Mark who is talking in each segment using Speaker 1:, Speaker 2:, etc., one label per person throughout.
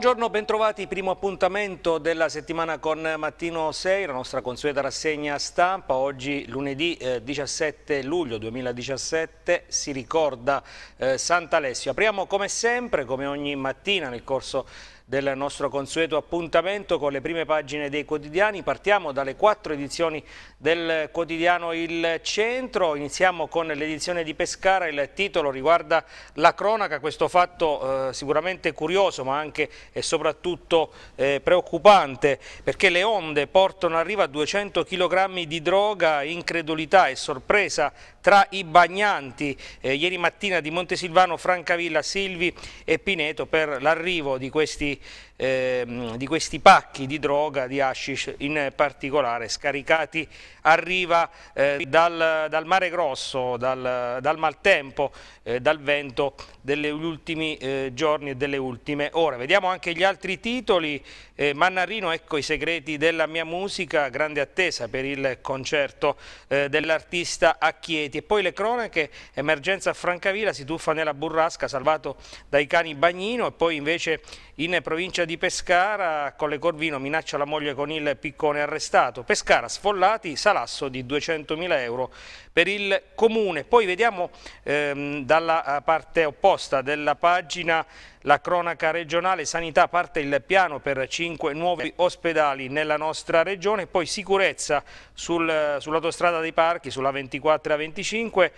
Speaker 1: Buongiorno, bentrovati. Primo appuntamento della settimana con Mattino 6, la nostra consueta rassegna stampa. Oggi lunedì eh, 17 luglio 2017 si ricorda eh, Sant'Alessio. Apriamo come sempre, come ogni mattina nel corso del nostro consueto appuntamento con le prime pagine dei quotidiani. Partiamo dalle quattro edizioni del quotidiano Il Centro, iniziamo con l'edizione di Pescara, il titolo riguarda la cronaca, questo fatto eh, sicuramente curioso ma anche e soprattutto eh, preoccupante perché le onde portano a 200 kg di droga, incredulità e sorpresa tra i bagnanti eh, ieri mattina di Montesilvano, Francavilla, Silvi e Pineto per l'arrivo di questi ehm, di questi pacchi di droga, di hashish in particolare, scaricati a riva eh, dal, dal, mare grosso, dal, dal maltempo, eh, dal vento degli ultimi eh, giorni e delle ultime ore. Vediamo anche gli altri titoli, eh, Mannarino, ecco i segreti della mia musica, grande attesa per il concerto eh, dell'artista a Chieti e poi le cronache, emergenza a Francavilla, si tuffa nella burrasca, salvato dai cani Bagnino e poi invece in provincia di Pescara, Colle Corvino minaccia la moglie con il piccone arrestato. Pescara, sfollati, salasso di 200.000 euro per il comune. Poi vediamo ehm, dalla eh, parte opposta della pagina la cronaca regionale sanità parte il piano per cinque nuovi ospedali nella nostra regione, poi sicurezza sul, eh, sull'autostrada dei parchi, sulla 24 a 25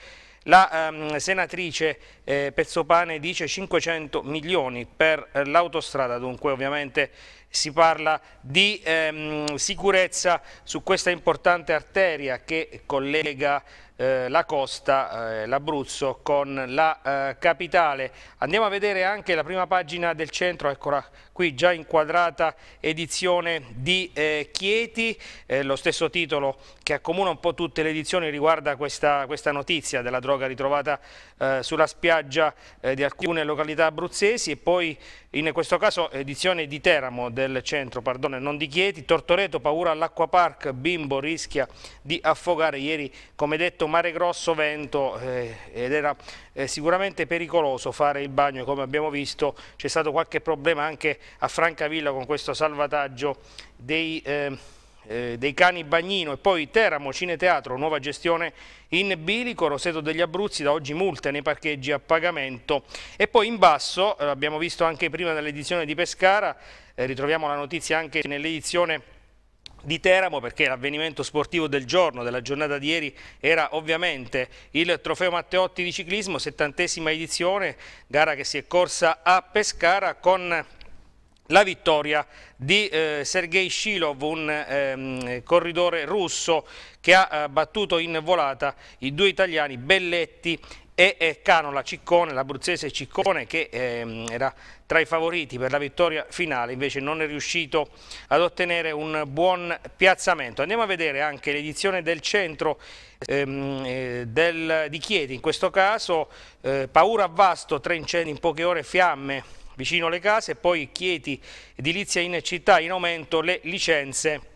Speaker 1: la ehm, senatrice eh, Pezzopane dice 500 milioni per eh, l'autostrada, dunque ovviamente si parla di ehm, sicurezza su questa importante arteria che collega eh, la costa, eh, l'Abruzzo con la eh, capitale. Andiamo a vedere anche la prima pagina del centro, eccola qui già inquadrata edizione di eh, Chieti, eh, lo stesso titolo che accomuna un po' tutte le edizioni riguarda questa, questa notizia della droga ritrovata eh, sulla spiaggia eh, di alcune località abruzzesi e poi in questo caso edizione di Teramo del centro, pardon, non di Chieti, Tortoreto, paura all'acqua park, bimbo rischia di affogare ieri, come detto, mare grosso, vento eh, ed era eh, sicuramente pericoloso fare il bagno come abbiamo visto, c'è stato qualche problema anche a Francavilla con questo salvataggio dei, eh, eh, dei cani Bagnino e poi Teramo Cineteatro, nuova gestione in bilico, Roseto degli Abruzzi, da oggi multe nei parcheggi a pagamento e poi in basso, l'abbiamo eh, visto anche prima nell'edizione di Pescara, eh, ritroviamo la notizia anche nell'edizione di Teramo perché l'avvenimento sportivo del giorno, della giornata di ieri, era ovviamente il trofeo Matteotti di ciclismo, settantesima edizione, gara che si è corsa a Pescara con la vittoria di eh, Sergei Shilov, un ehm, corridore russo che ha eh, battuto in volata i due italiani Belletti e eh, Canola Ciccone, l'abruzzese Ciccone che ehm, era tra i favoriti per la vittoria finale, invece non è riuscito ad ottenere un buon piazzamento. Andiamo a vedere anche l'edizione del centro ehm, eh, del, di Chieti, in questo caso eh, paura a vasto, tre incendi in poche ore, fiamme vicino alle case, poi Chieti, edilizia in città, in aumento le licenze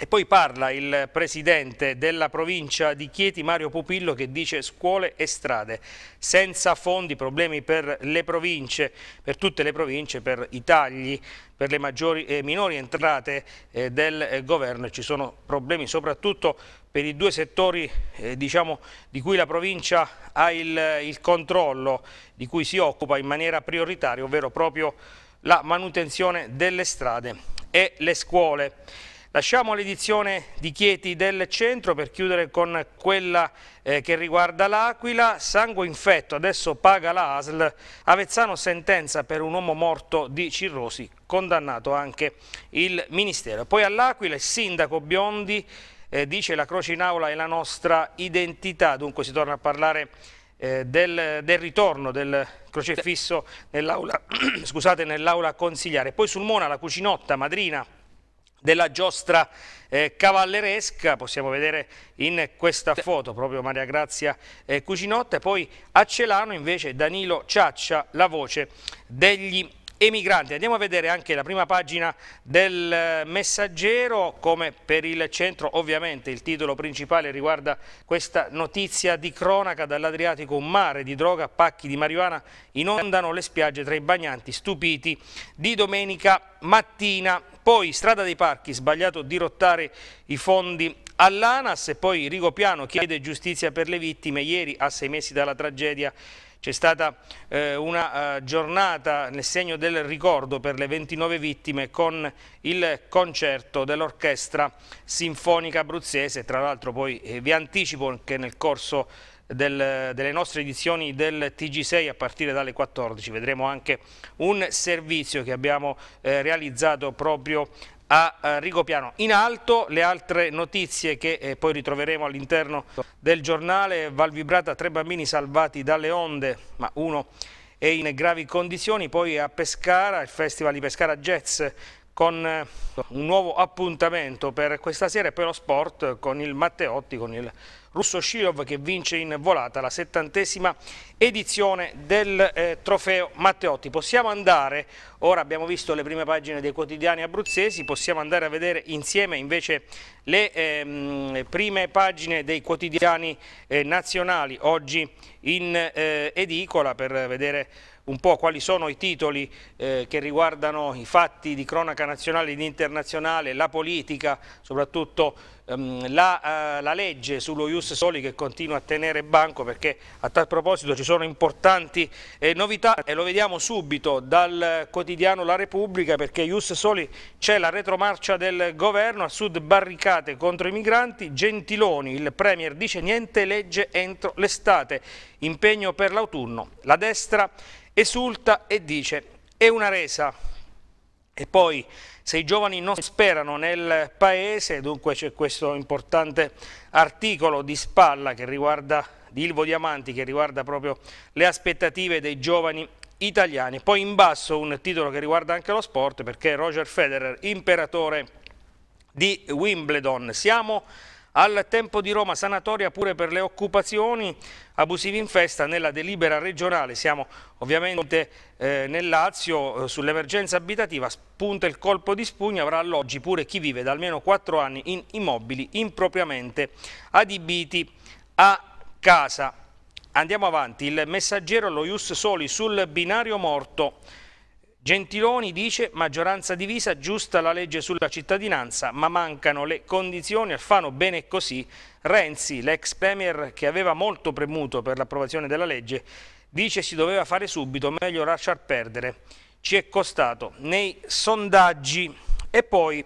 Speaker 1: e poi parla il presidente della provincia di Chieti, Mario Pupillo, che dice scuole e strade. Senza fondi, problemi per le province, per tutte le province, per i tagli, per le maggiori, eh, minori entrate eh, del eh, governo. Ci sono problemi soprattutto per i due settori eh, diciamo, di cui la provincia ha il, il, controllo, di cui si occupa in maniera prioritaria, ovvero proprio la manutenzione delle strade e le scuole. Lasciamo l'edizione di Chieti del centro per chiudere con quella eh, che riguarda l'Aquila. Sangue infetto, adesso paga la ASL. Avezzano sentenza per un uomo morto di cirrosi, condannato anche il Ministero. Poi all'Aquila il sindaco Biondi eh, dice la croce in aula è la nostra identità, dunque si torna a parlare eh, del, del, ritorno del crocefisso nell'aula nell consigliare. Poi sul Mona la cucinotta madrina della giostra eh, cavalleresca, possiamo vedere in questa foto proprio Maria Grazia eh, Cucinotta, poi a Celano invece Danilo Ciaccia, la voce degli emigranti. Andiamo a vedere anche la prima pagina del eh, messaggero, come per il centro ovviamente il titolo principale riguarda questa notizia di cronaca dall'Adriatico, un mare di droga, pacchi di marijuana inondano le spiagge tra i bagnanti stupiti di domenica mattina. Poi strada dei parchi, sbagliato dirottare i fondi all'ANAS e poi Rigopiano chiede giustizia per le vittime ieri a sei mesi dalla tragedia c'è stata eh, una eh, giornata nel segno del ricordo per le 29 vittime con il concerto dell'Orchestra Sinfonica Abruzzese. Tra l'altro poi eh, vi anticipo che nel corso del, delle nostre edizioni del TG6 a partire dalle 14 vedremo anche un servizio che abbiamo eh, realizzato proprio a eh, Rigopiano. In alto le altre notizie che eh, poi ritroveremo all'interno del giornale, Val Vibrata, tre bambini salvati dalle onde, ma uno è in gravi condizioni, poi a Pescara, il Festival di Pescara Jazz con eh, un nuovo appuntamento per questa sera e poi lo sport con il Matteotti, con il Russo Shirov che vince in volata la settantesima edizione del eh, trofeo Matteotti. Possiamo andare, ora abbiamo visto le prime pagine dei quotidiani abruzzesi, possiamo andare a vedere insieme invece le ehm, prime pagine dei quotidiani eh, nazionali oggi in eh, edicola per vedere un po' quali sono i titoli eh, che riguardano i fatti di cronaca nazionale ed internazionale, la politica, soprattutto Ehm, la, eh, la, legge sullo Ius Soli che continua a tenere banco perché a tal proposito ci sono importanti eh, novità e lo vediamo subito dal quotidiano La Repubblica perché Ius Soli c'è la retromarcia del governo a sud barricate contro i migranti, Gentiloni, il Premier dice niente legge entro l'estate, impegno per l'autunno, la destra esulta e dice è una resa e poi se i giovani non sperano nel paese, dunque c'è questo importante articolo di spalla che riguarda di Ilvo Diamanti che riguarda proprio le aspettative dei giovani italiani. Poi in basso un titolo che riguarda anche lo sport perché Roger Federer, imperatore di Wimbledon. Siamo al tempo di Roma sanatoria pure per le occupazioni abusive in festa nella delibera regionale. Siamo ovviamente eh, nel Lazio eh, sull'emergenza abitativa. Spunta il colpo di spugna, avrà alloggi pure chi vive da almeno 4 anni in immobili impropriamente adibiti a casa. Andiamo avanti, il messaggero lo Ius Soli sul binario morto. Gentiloni dice maggioranza divisa, giusta la legge sulla cittadinanza, ma mancano le condizioni, Alfano bene così. Renzi, l'ex premier che aveva molto premuto per l'approvazione della legge, dice si doveva fare subito, meglio lasciar perdere. Ci è costato nei sondaggi e poi...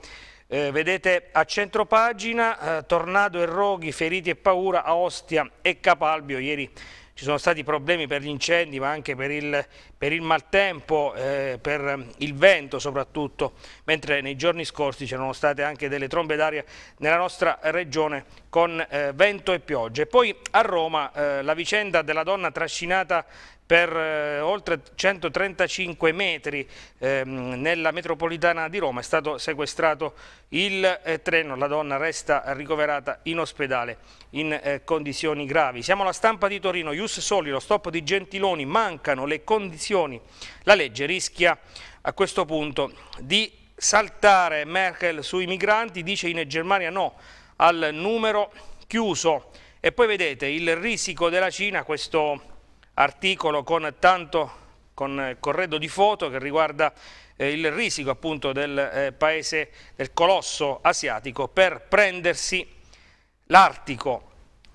Speaker 1: Eh, vedete a centro pagina eh, Tornado e Roghi, feriti e paura a Ostia e Capalbio ieri ci sono stati problemi per gli incendi ma anche per il, per il maltempo, eh, per il vento soprattutto, mentre nei giorni scorsi c'erano state anche delle trombe d'aria nella nostra regione con eh, vento e piogge. Poi a Roma eh, la vicenda della donna trascinata per eh, oltre 135 metri ehm, nella metropolitana di Roma è stato sequestrato il eh, treno, la donna resta ricoverata in ospedale in eh, condizioni gravi. Siamo alla stampa di Torino, Ius Soli, lo stop di Gentiloni, mancano le condizioni, la legge rischia a questo punto di saltare Merkel sui migranti, dice in Germania no al numero chiuso e poi vedete il risico della Cina, questo articolo con tanto con eh, corredo di foto che riguarda eh, il risico appunto del eh, paese del colosso asiatico per prendersi l'Artico.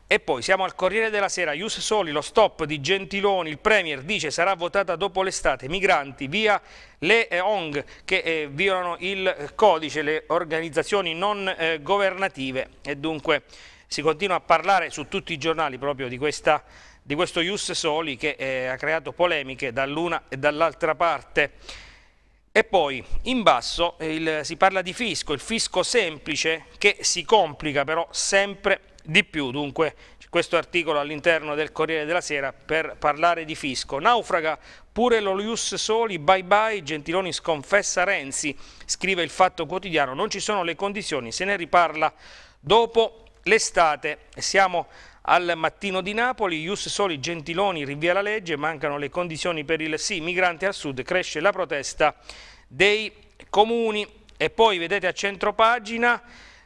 Speaker 1: E poi siamo al Corriere della Sera, Ius Soli, lo stop di Gentiloni, il Premier dice sarà votata dopo l'estate, migranti, via le eh, ONG che eh, violano il eh, codice, le organizzazioni non governative e dunque si continua a parlare su tutti i giornali proprio di questa di questo Ius Soli che eh, ha creato polemiche dall'una e dall'altra parte. E poi in basso eh, il, si parla di fisco, il fisco semplice che si complica però sempre di più, dunque questo articolo all'interno del Corriere della Sera per parlare di fisco. Naufraga pure l'Olius Soli, bye bye, Gentiloni sconfessa Renzi, scrive il Fatto Quotidiano, non ci sono le condizioni, se ne riparla dopo l'estate, siamo al mattino di Napoli, Ius Soli Gentiloni rinvia la legge, mancano le condizioni per il sì migrante al sud, cresce la protesta dei comuni. E poi vedete a centropagina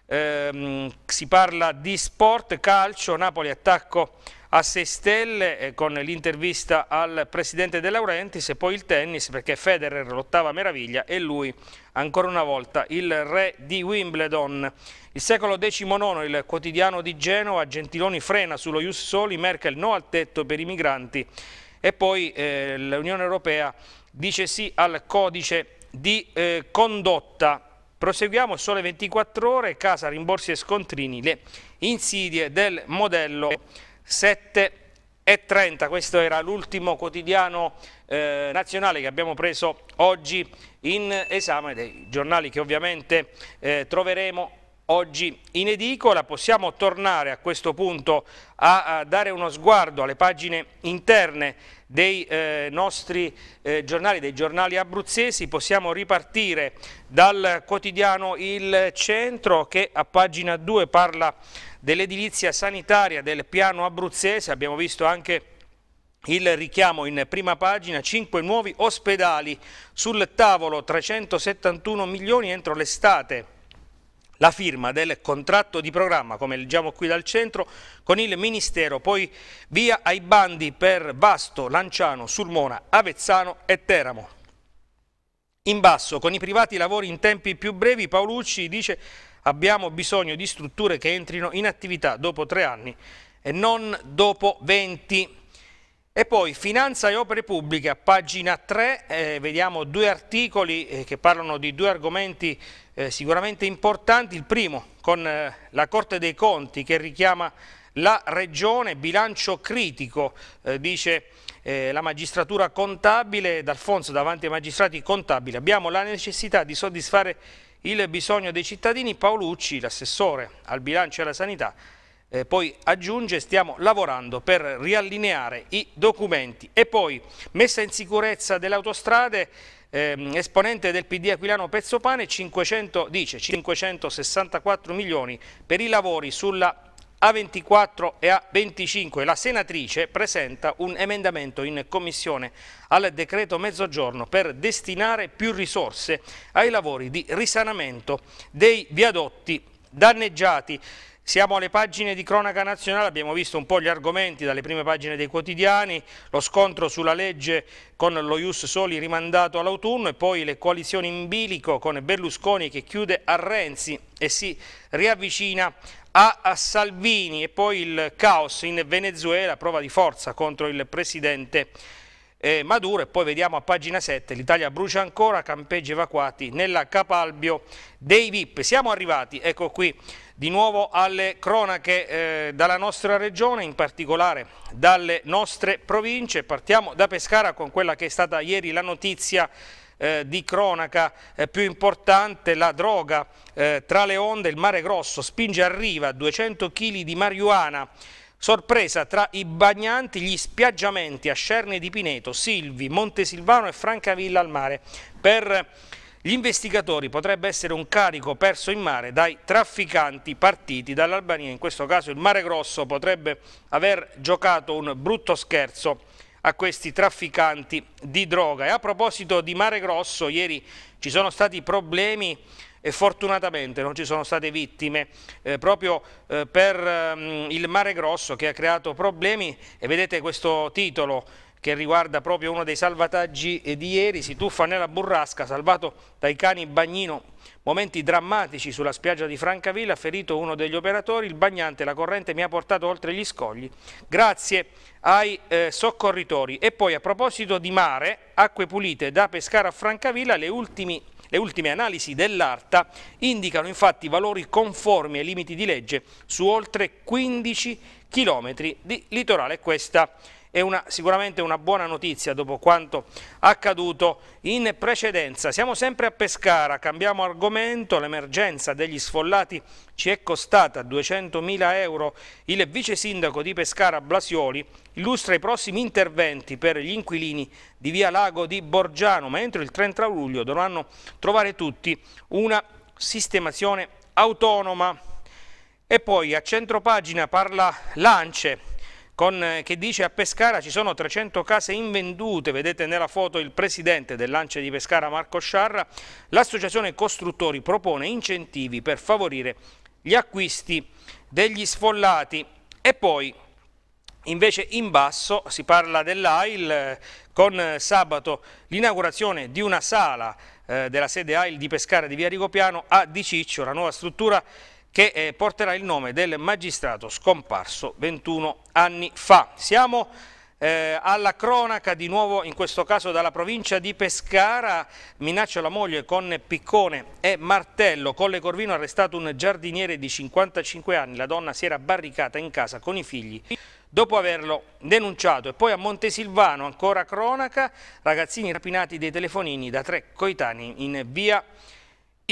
Speaker 1: ehm, si parla di sport, calcio, Napoli attacco a sei stelle eh, con l'intervista al presidente De Laurentiis e poi il tennis perché Federer l'ottava meraviglia e lui ancora una volta il re di Wimbledon. Il secolo XIX, il quotidiano di Genova, Gentiloni frena sullo Ius Soli, Merkel no al tetto per i migranti e poi eh, l'Unione Europea dice sì al codice di eh, condotta. Proseguiamo, sole 24 ore, casa, rimborsi e scontrini, le insidie del modello 7 e 30, questo era l'ultimo quotidiano eh, nazionale che abbiamo preso oggi in esame, dei giornali che ovviamente eh, troveremo oggi in edicola. Possiamo tornare a questo punto a, a dare uno sguardo alle pagine interne dei eh, nostri eh, giornali, dei giornali abruzzesi. Possiamo ripartire dal quotidiano Il Centro che a pagina 2 parla di dell'edilizia sanitaria del piano abruzzese, abbiamo visto anche il richiamo in prima pagina, 5 nuovi ospedali sul tavolo, 371 milioni entro l'estate. La firma del contratto di programma, come leggiamo qui dal centro, con il Ministero, poi via ai bandi per Vasto, Lanciano, Sulmona, Avezzano e Teramo. In basso, con i privati lavori in tempi più brevi, Paolucci dice Abbiamo bisogno di strutture che entrino in attività dopo tre anni e non dopo venti. E poi finanza e opere pubbliche, a pagina 3, eh, vediamo due articoli eh, che parlano di due argomenti eh, sicuramente importanti. Il primo con eh, la Corte dei Conti che richiama la Regione, bilancio critico, eh, dice eh, la magistratura contabile, D'Alfonso davanti ai magistrati contabili. Abbiamo la necessità di soddisfare il bisogno dei cittadini, Paolucci, l'assessore al bilancio e alla sanità, eh, poi aggiunge stiamo lavorando per riallineare i documenti e poi messa in sicurezza delle autostrade eh, esponente del PD Aquilano Pezzopane 500, dice 564 milioni per i lavori sulla a24 e A25 la senatrice presenta un emendamento in commissione al decreto mezzogiorno per destinare più risorse ai lavori di risanamento dei viadotti danneggiati. Siamo alle pagine di cronaca nazionale, abbiamo visto un po' gli argomenti dalle prime pagine dei quotidiani, lo scontro sulla legge con lo Ius Soli rimandato all'autunno e poi le coalizioni in bilico con Berlusconi che chiude a Renzi e si riavvicina a, Salvini e poi il caos in Venezuela, prova di forza contro il presidente eh, Maduro e poi vediamo a pagina 7 l'Italia brucia ancora, campeggi evacuati nella Capalbio dei VIP. Siamo arrivati, ecco qui, di nuovo alle cronache eh, dalla nostra regione, in particolare dalle nostre province. Partiamo da Pescara con quella che è stata ieri la notizia eh, di cronaca eh, più importante, la droga eh, tra le onde, il mare grosso spinge a riva 200 kg di marijuana, sorpresa tra i bagnanti gli spiaggiamenti a Scerne di Pineto, Silvi, Montesilvano e Francavilla al mare. Per gli investigatori potrebbe essere un carico perso in mare dai trafficanti partiti dall'Albania, in questo caso il Mare Grosso potrebbe aver giocato un brutto scherzo a questi trafficanti di droga. E a proposito di Mare Grosso, ieri ci sono stati problemi e fortunatamente non ci sono state vittime eh, proprio eh, per ehm, il Mare Grosso che ha creato problemi e vedete questo titolo che riguarda proprio uno dei salvataggi eh, di ieri, si tuffa nella burrasca, salvato dai cani bagnino, momenti drammatici sulla spiaggia di Francavilla, ferito uno degli operatori, il bagnante, la corrente mi ha portato oltre gli scogli, grazie ai eh, soccorritori. E poi a proposito di mare, acque pulite da pescare a Francavilla, le ultime le ultime analisi dell'ARTA indicano infatti valori conformi ai limiti di legge su oltre 15 chilometri di litorale. Questa è è una, sicuramente una buona notizia dopo quanto accaduto in precedenza. Siamo sempre a Pescara, cambiamo argomento, l'emergenza degli sfollati ci è costata 200.000 euro. Il vice sindaco di Pescara Blasioli illustra i prossimi interventi per gli inquilini di via Lago di Borgiano, ma entro il 30 luglio dovranno trovare tutti una sistemazione autonoma. E poi a centropagina parla Lance, con, eh, che dice a Pescara ci sono 300 case invendute, vedete nella foto il presidente dell'Ance di Pescara Marco Sciarra, l'associazione costruttori propone incentivi per favorire gli acquisti degli sfollati e poi invece in basso si parla dell'AIL eh, con eh, sabato l'inaugurazione di una sala della sede AIL di Pescara di Via Rigopiano a Di Ciccio, la nuova struttura che eh, porterà il nome del magistrato scomparso 21 anni fa. Siamo eh, alla cronaca, di nuovo in questo caso dalla provincia di Pescara, minaccia la moglie con piccone e martello. Colle Corvino ha arrestato un giardiniere di 55 anni, la donna si era barricata in casa con i figli dopo averlo denunciato. E poi a Montesilvano, ancora cronaca, ragazzini rapinati dei telefonini da tre coetanei in via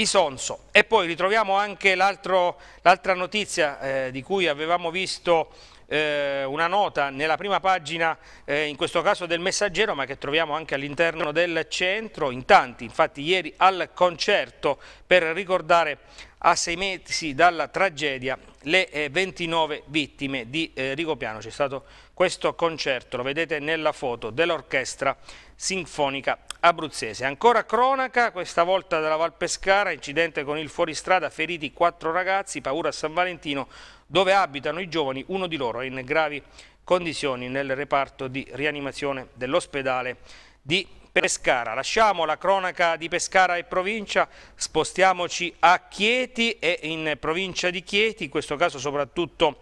Speaker 1: Isonzo. E poi ritroviamo anche l'altra notizia eh, di cui avevamo visto eh, una nota nella prima pagina, eh, in questo caso del Messaggero, ma che troviamo anche all'interno del centro, in tanti, infatti ieri al concerto per ricordare a sei mesi dalla tragedia le 29 eh, vittime di eh, Rigopiano, c'è stato questo concerto, lo vedete nella foto, dell'orchestra sinfonica abruzzese. Ancora cronaca, questa volta dalla Pescara, incidente con il fuoristrada, feriti quattro ragazzi, paura a San Valentino, dove abitano i giovani, uno di loro in gravi condizioni nel reparto di rianimazione dell'ospedale di Pescara. Lasciamo la cronaca di Pescara e provincia, spostiamoci a Chieti e in provincia di Chieti, in questo caso soprattutto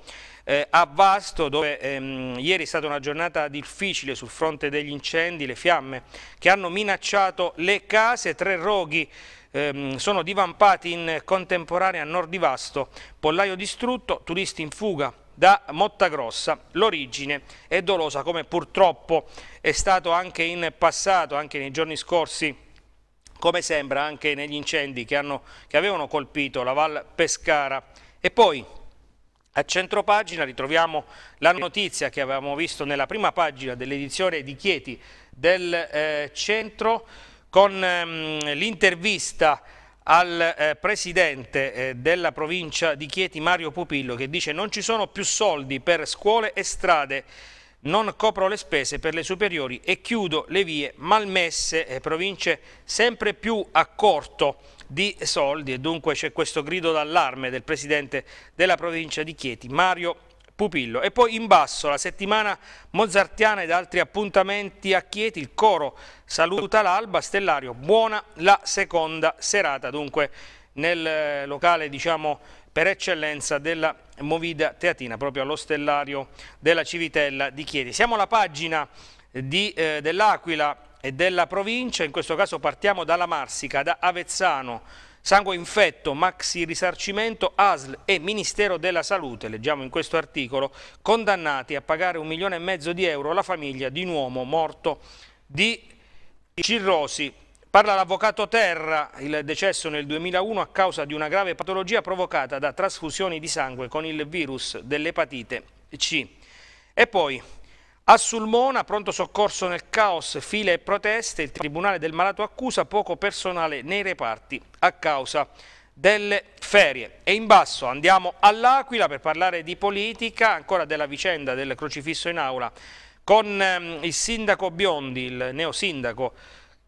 Speaker 1: eh, a Vasto dove ehm, ieri è stata una giornata difficile sul fronte degli incendi, le fiamme che hanno minacciato le case, tre roghi ehm, sono divampati in contemporanea a nord di Vasto, pollaio distrutto, turisti in fuga da Motta Grossa, L'origine è dolosa come purtroppo è stato anche in passato, anche nei giorni scorsi come sembra anche negli incendi che, hanno, che avevano colpito la Val Pescara. E poi a centro pagina ritroviamo la notizia che avevamo visto nella prima pagina dell'edizione di Chieti del eh, centro con ehm, l'intervista al eh, presidente eh, della provincia di Chieti Mario Pupillo che dice non ci sono più soldi per scuole e strade non copro le spese per le superiori e chiudo le vie malmesse, eh, province sempre più a corto di soldi e dunque c'è questo grido d'allarme del presidente della provincia di Chieti, Mario Pupillo. E poi in basso la settimana mozartiana ed altri appuntamenti a Chieti, il coro saluta l'alba, Stellario, buona la seconda serata, dunque nel eh, locale diciamo per eccellenza della Movida Teatina, proprio allo Stellario della Civitella di Chieti. Siamo alla pagina eh, dell'Aquila e della provincia, in questo caso partiamo dalla Marsica, da Avezzano, sangue infetto, maxi risarcimento, ASL e Ministero della Salute, leggiamo in questo articolo, condannati a pagare un milione e mezzo di euro la famiglia di un uomo morto di cirrosi. Parla l'avvocato Terra, il decesso nel 2001 a causa di una grave patologia provocata da trasfusioni di sangue con il virus dell'epatite C. E poi a Sulmona, pronto soccorso nel caos, file e proteste, il Tribunale del Malato accusa poco personale nei reparti a causa delle ferie. E in basso andiamo all'Aquila per parlare di politica, ancora della vicenda del crocifisso in aula, con ehm, il sindaco Biondi, il neosindaco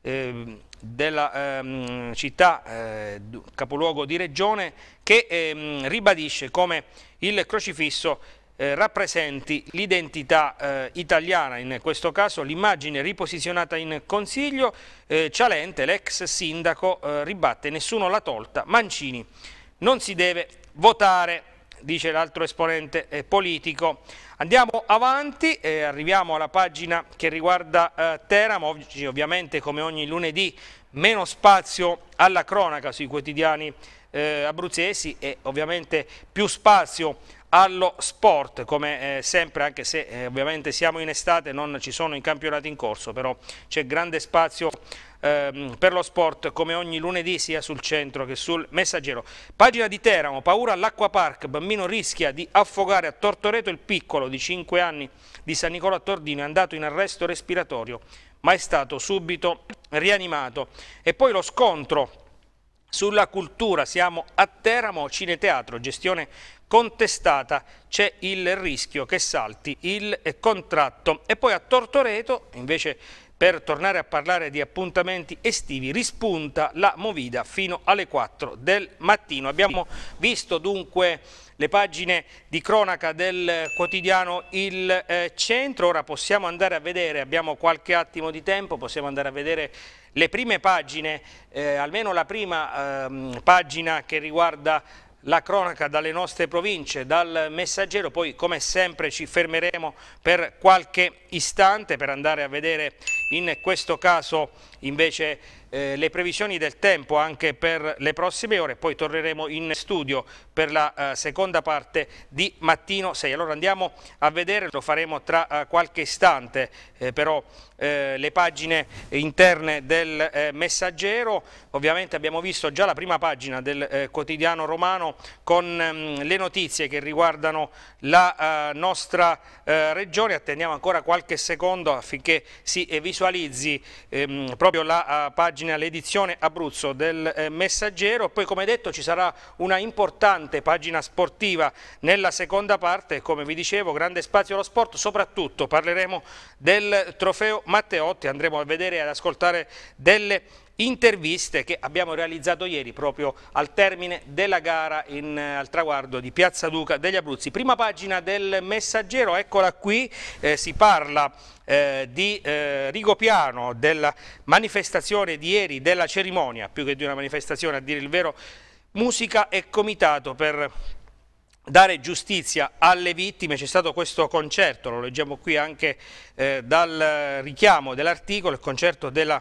Speaker 1: eh, della ehm, città eh, capoluogo di regione che ehm, ribadisce come il crocifisso eh, rappresenti l'identità eh, italiana, in questo caso l'immagine riposizionata in Consiglio, eh, Cialente, l'ex sindaco, eh, ribatte nessuno l'ha tolta, Mancini non si deve votare dice l'altro esponente eh, politico. Andiamo avanti eh, arriviamo alla pagina che riguarda eh, Teramo, oggi ovviamente come ogni lunedì meno spazio alla cronaca sui quotidiani eh, abruzzesi e ovviamente più spazio allo sport, come eh, sempre, anche se eh, ovviamente siamo in estate, non ci sono i campionati in corso, però c'è grande spazio ehm, per lo sport come ogni lunedì sia sul centro che sul messaggero. Pagina di Teramo, paura all'acqua park, bambino rischia di affogare a Tortoreto il piccolo di 5 anni di San Nicola Tordino, è andato in arresto respiratorio, ma è stato subito rianimato. E poi lo scontro sulla cultura, siamo a Teramo, Cineteatro, gestione contestata, c'è il rischio che salti il contratto. E poi a Tortoreto, invece per tornare a parlare di appuntamenti estivi, rispunta la movida fino alle 4 del mattino. Abbiamo visto dunque le pagine di cronaca del quotidiano Il eh, Centro, ora possiamo andare a vedere, abbiamo qualche attimo di tempo, possiamo andare a vedere le prime pagine, eh, almeno la prima eh, pagina che riguarda la cronaca dalle nostre province, dal messaggero, poi come sempre ci fermeremo per qualche istante per andare a vedere in questo caso invece eh, le previsioni del tempo anche per le prossime ore, poi torneremo in studio per la eh, seconda parte di mattino 6. Allora andiamo a vedere, lo faremo tra eh, qualche istante, eh, però eh, le pagine interne del eh, messaggero, ovviamente abbiamo visto già la prima pagina del quotidiano romano con ehm, le notizie che riguardano la nostra regione, attendiamo ancora qualche secondo affinché si visualizzi visualizzi ehm, proprio la pagina, l'edizione Abruzzo del eh, Messaggero. Poi come detto ci sarà una importante pagina sportiva nella seconda parte, come vi dicevo, grande spazio allo sport, soprattutto parleremo del trofeo Matteotti, andremo a vedere e ad ascoltare delle interviste che abbiamo realizzato ieri proprio al termine della gara in, eh, al traguardo di Piazza Duca degli Abruzzi. Prima pagina del messaggero, eccola qui, eh, si parla eh, di eh, Rigopiano, della manifestazione di ieri, della cerimonia, più che di una manifestazione a dire il vero, musica e comitato per dare giustizia alle vittime, c'è stato questo concerto, lo leggiamo qui anche eh, dal richiamo dell'articolo, il concerto della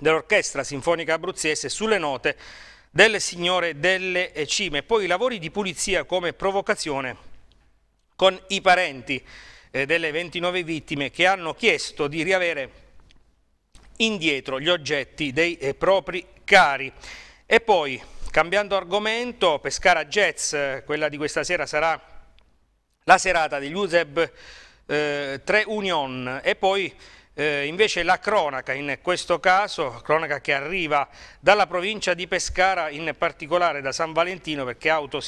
Speaker 1: dell'Orchestra Sinfonica Abruzzese sulle note del Signore delle eh, Cime. Poi lavori di pulizia come provocazione con i parenti eh, delle 29 vittime che hanno chiesto di riavere indietro gli oggetti dei eh, propri cari. E poi, cambiando argomento, Pescara Jazz, quella di questa sera sarà la serata degli Useb eh, 3 Union e poi eh, invece la cronaca in questo caso, cronaca che arriva dalla provincia di Pescara, in particolare da San Valentino, perché un'auto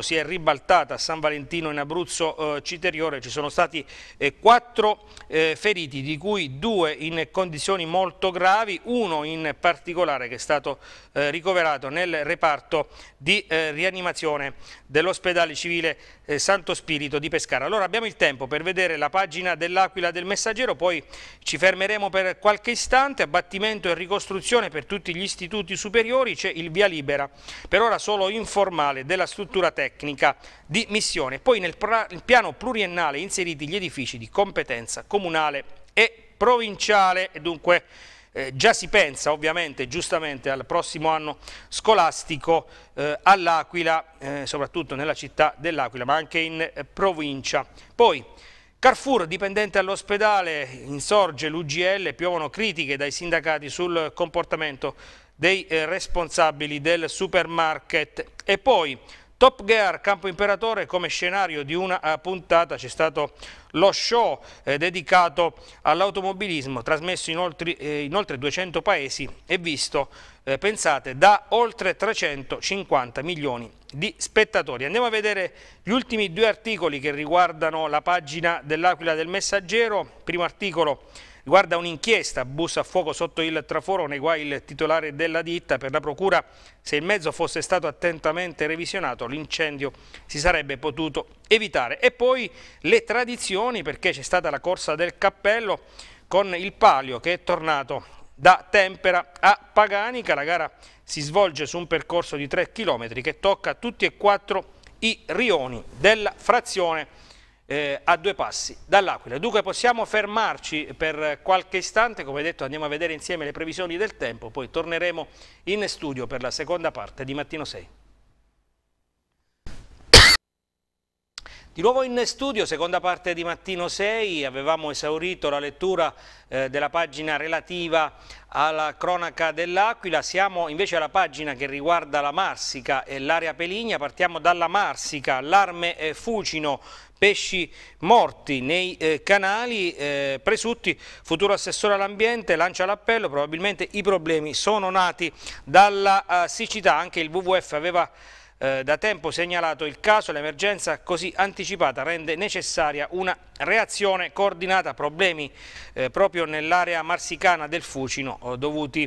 Speaker 1: si è ribaltata a San Valentino in Abruzzo eh, Citeriore, ci sono stati eh, quattro eh, feriti, di cui due in condizioni molto gravi, uno in particolare che è stato eh, ricoverato nel reparto di eh, rianimazione dell'ospedale civile eh, Santo Spirito di Pescara. Allora abbiamo il tempo per vedere la pagina dell'Aquila del Messaggero, poi ci fermeremo per qualche istante, abbattimento e ricostruzione per tutti gli istituti superiori, c'è il via libera, per ora solo informale, della struttura tecnica di missione. Poi nel piano pluriennale inseriti gli edifici di competenza comunale e provinciale dunque eh, già si pensa ovviamente giustamente al prossimo anno scolastico eh, all'Aquila, eh, soprattutto nella città dell'Aquila, ma anche in eh, provincia. Poi Carrefour, dipendente all'ospedale, insorge l'UGL, piovono critiche dai sindacati sul comportamento dei eh, responsabili del supermarket. E poi Top Gear Campo Imperatore come scenario di una eh, puntata, c'è stato lo show eh, dedicato all'automobilismo, trasmesso in oltre, eh, in oltre, 200 paesi e visto, eh, pensate, da oltre 350 milioni di spettatori. Andiamo a vedere gli ultimi due articoli che riguardano la pagina dell'Aquila del Messaggero. Primo articolo Riguarda un'inchiesta, bus a fuoco sotto il traforo, nei guai il titolare della ditta. Per la procura, se il mezzo fosse stato attentamente revisionato, l'incendio si sarebbe potuto evitare. E poi le tradizioni, perché c'è stata la corsa del cappello con il palio che è tornato da Tempera a Paganica. La gara si svolge su un percorso di 3 km che tocca tutti e quattro i rioni della frazione eh, a due passi dall'Aquila. Dunque possiamo fermarci per qualche istante, come detto andiamo a vedere insieme le previsioni del tempo, poi torneremo in studio per la seconda parte di Mattino 6. Di nuovo in studio, seconda parte di Mattino 6, avevamo esaurito la lettura eh, della pagina relativa alla cronaca dell'Aquila, siamo invece alla pagina che riguarda la Marsica e l'area Peligna, partiamo dalla Marsica, l'arme eh, Fucino pesci morti nei eh, canali eh, presutti. Futuro assessore all'ambiente lancia l'appello, probabilmente i problemi sono nati dalla eh, siccità, anche il WWF aveva eh, da tempo segnalato il caso, l'emergenza così anticipata rende necessaria una reazione coordinata a problemi eh, proprio nell'area marsicana del Fucino eh, dovuti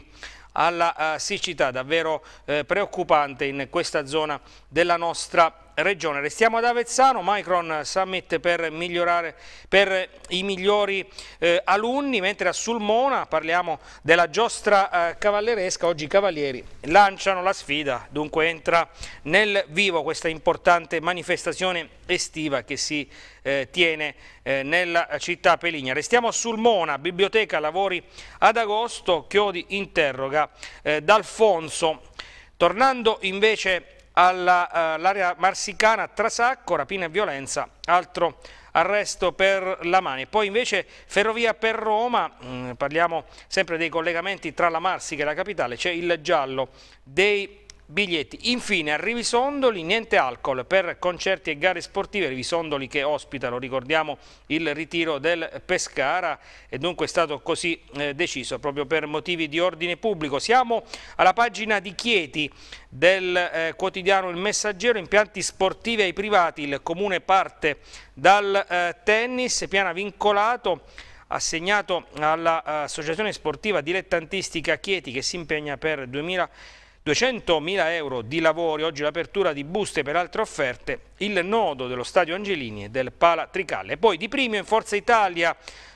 Speaker 1: alla siccità davvero preoccupante in questa zona della nostra città regione. Restiamo ad Avezzano, Micron Summit per, migliorare per i migliori eh, alunni, mentre a Sulmona parliamo della giostra eh, cavalleresca, oggi i cavalieri lanciano la sfida, dunque entra nel vivo questa importante manifestazione estiva che si eh, tiene eh, nella città Peligna. Restiamo a Sulmona, biblioteca lavori ad agosto, Chiodi interroga eh, D'Alfonso. Tornando invece all'area eh, uh, marsicana Trasacco, rapina e violenza, altro arresto per la Mani. Poi invece Ferrovia per Roma, mh, mm, parliamo sempre dei collegamenti tra la Marsica e la capitale, c'è il giallo dei biglietti. Infine a Rivisondoli niente alcol per concerti e gare sportive, Rivisondoli che ospita, lo ricordiamo, il ritiro del Pescara e dunque è stato così eh, deciso proprio per motivi di ordine pubblico. Siamo alla pagina di Chieti del eh, quotidiano Il Messaggero, impianti sportivi ai privati, il comune parte dal eh, tennis, piana vincolato assegnato all'Associazione eh, Sportiva Dilettantistica Chieti che si impegna per 2020 200.000 euro di lavori, oggi l'apertura di buste per altre offerte, il nodo dello Stadio Angelini e del Pala Tricalle. Poi di primio in Forza Italia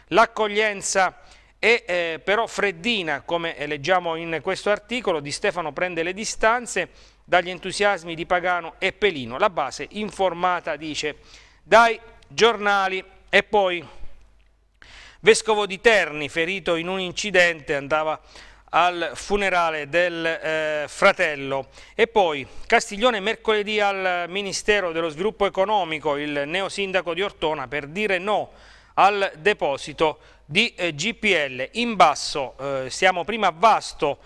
Speaker 1: l'accoglienza è eh, però freddina, come leggiamo in questo articolo, Di Stefano prende le distanze dagli entusiasmi di Pagano e Pelino. La base informata dice dai giornali e poi Vescovo di Terni, ferito in un incidente, andava al funerale del eh, fratello e poi Castiglione mercoledì al Ministero dello Sviluppo Economico il neosindaco di Ortona per dire no al deposito di eh, GPL in basso eh, siamo prima a Vasto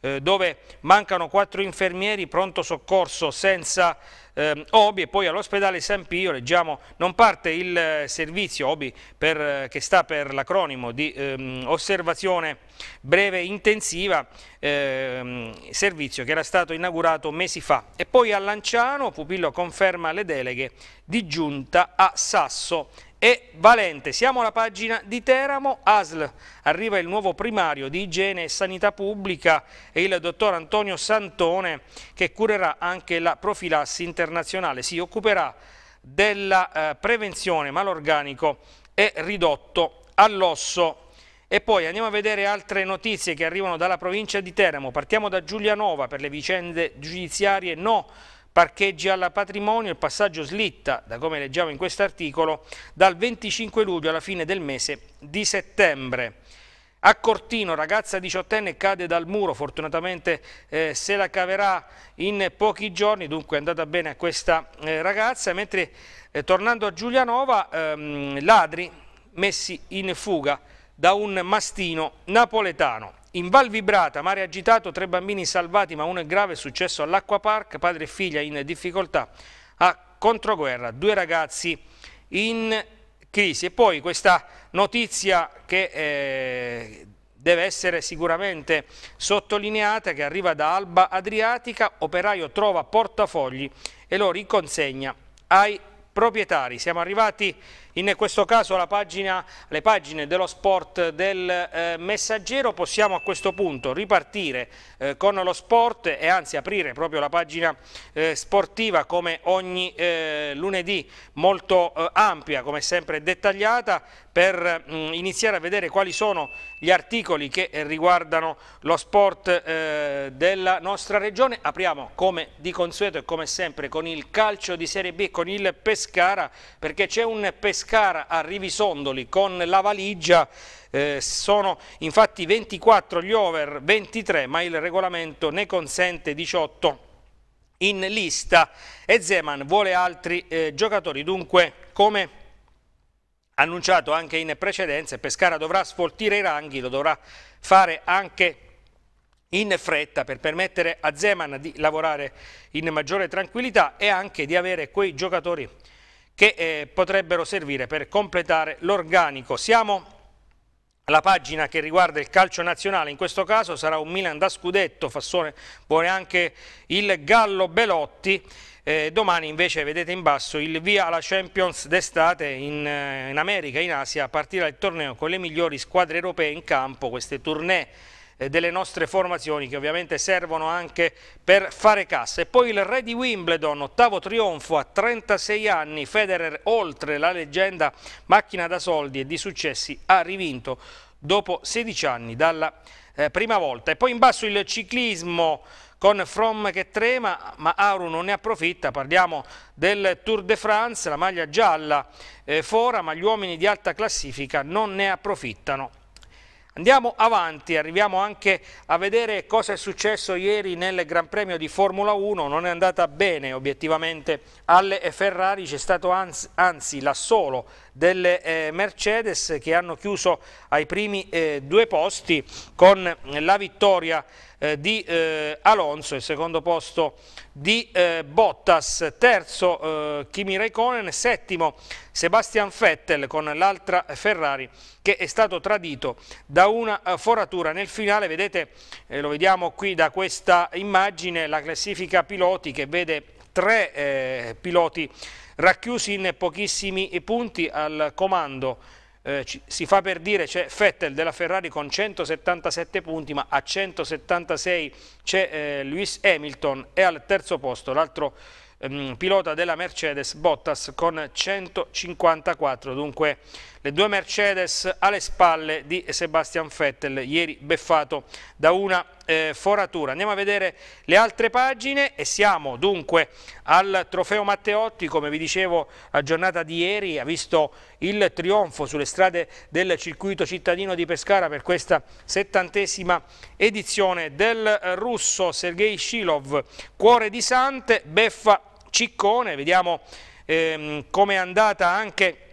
Speaker 1: eh, dove mancano quattro infermieri pronto soccorso senza eh, Obi e poi all'ospedale San Pio, leggiamo, non parte il eh, servizio Obi per, eh, che sta per l'acronimo di ehm, osservazione breve intensiva, ehm, servizio che era stato inaugurato mesi fa. E poi a Lanciano Pupillo conferma le deleghe di giunta a Sasso e Valente. Siamo alla pagina di Teramo, ASL arriva il nuovo primario di igiene e sanità pubblica e il dottor Antonio Santone che curerà anche la profilassi internazionale, si occuperà della eh, prevenzione malorganico e ridotto all'osso. E poi andiamo a vedere altre notizie che arrivano dalla provincia di Teramo. Partiamo da Giulianova per le vicende giudiziarie no parcheggi alla patrimonio, il passaggio slitta, da come leggiamo in questo articolo, dal 25 luglio alla fine del mese di settembre. A Cortino, ragazza diciottenne cade dal muro, fortunatamente eh, se la caverà in pochi giorni, dunque è andata bene a questa eh, ragazza, mentre eh, tornando a Giulianova, ehm, ladri messi in fuga da un mastino napoletano. In Val Vibrata, mare agitato, tre bambini salvati ma uno è grave, successo all'acqua park, padre e figlia in difficoltà a controguerra, due ragazzi in crisi. E poi questa notizia che eh, deve essere sicuramente sottolineata, che arriva da Alba Adriatica, operaio trova portafogli e lo riconsegna ai proprietari. Siamo arrivati in questo caso pagina, le pagine dello sport del eh, Messaggero possiamo a questo punto ripartire eh, con lo sport e anzi aprire proprio la pagina eh, sportiva come ogni eh, lunedì molto eh, ampia, come sempre dettagliata per mm, iniziare a vedere quali sono gli articoli che eh, riguardano lo sport eh, della nostra regione. Apriamo come di consueto e come sempre con il calcio di Serie B, con il Pescara, perché c'è un Pescara a Rivisondoli con la valigia eh, sono infatti 24 gli over, 23 ma il regolamento ne consente 18 in lista e Zeman vuole altri eh, giocatori, dunque come annunciato anche in precedenza, Pescara dovrà sfoltire i ranghi, lo dovrà fare anche in fretta per permettere a Zeman di lavorare in maggiore tranquillità e anche di avere quei giocatori che eh, potrebbero servire per completare l'organico. Siamo la pagina che riguarda il calcio nazionale, in questo caso sarà un Milan da scudetto, Fassone vuole anche il Gallo Belotti, eh, domani invece vedete in basso il via alla Champions d'estate in, eh, in America, in Asia, partirà il torneo con le migliori squadre europee in campo, queste tournée eh, delle nostre formazioni che ovviamente servono anche per fare cassa. E poi il re di Wimbledon, ottavo trionfo a 36 anni, Federer oltre la leggenda macchina da soldi e di successi ha rivinto dopo 16 anni dalla eh, prima volta. E poi in basso il ciclismo con From che trema, ma Auru non ne approfitta, parliamo del Tour de France, la maglia gialla eh, fora, ma gli uomini di alta classifica non ne approfittano. Andiamo avanti, arriviamo anche a vedere cosa è successo ieri nel Gran Premio di Formula 1, non è andata bene obiettivamente alle Ferrari, c'è stato anzi, anzi l'assolo delle eh, Mercedes che hanno chiuso ai primi eh, due posti con la vittoria eh, di eh, Alonso, il secondo posto di eh, Bottas, terzo Kimi Raikkonen, settimo Sebastian Vettel con l'altra Ferrari che è stato tradito da una foratura nel finale, vedete, lo vediamo qui da questa immagine, la classifica piloti che vede tre eh, piloti racchiusi in pochissimi punti al comando. Eh, ci, si fa per dire c'è Vettel della Ferrari con 177 punti ma a 176 c'è eh, Lewis Hamilton e al terzo posto l'altro ehm, pilota della Mercedes Bottas con 154 dunque le due Mercedes alle spalle di Sebastian Vettel, ieri beffato da una eh, foratura. Andiamo a vedere le altre pagine e siamo dunque al trofeo Matteotti, come vi dicevo la giornata di ieri ha visto il trionfo sulle strade del circuito cittadino di Pescara per questa settantesima edizione del russo Sergei Shilov, cuore di Sante, beffa Ciccone, vediamo ehm, come è andata anche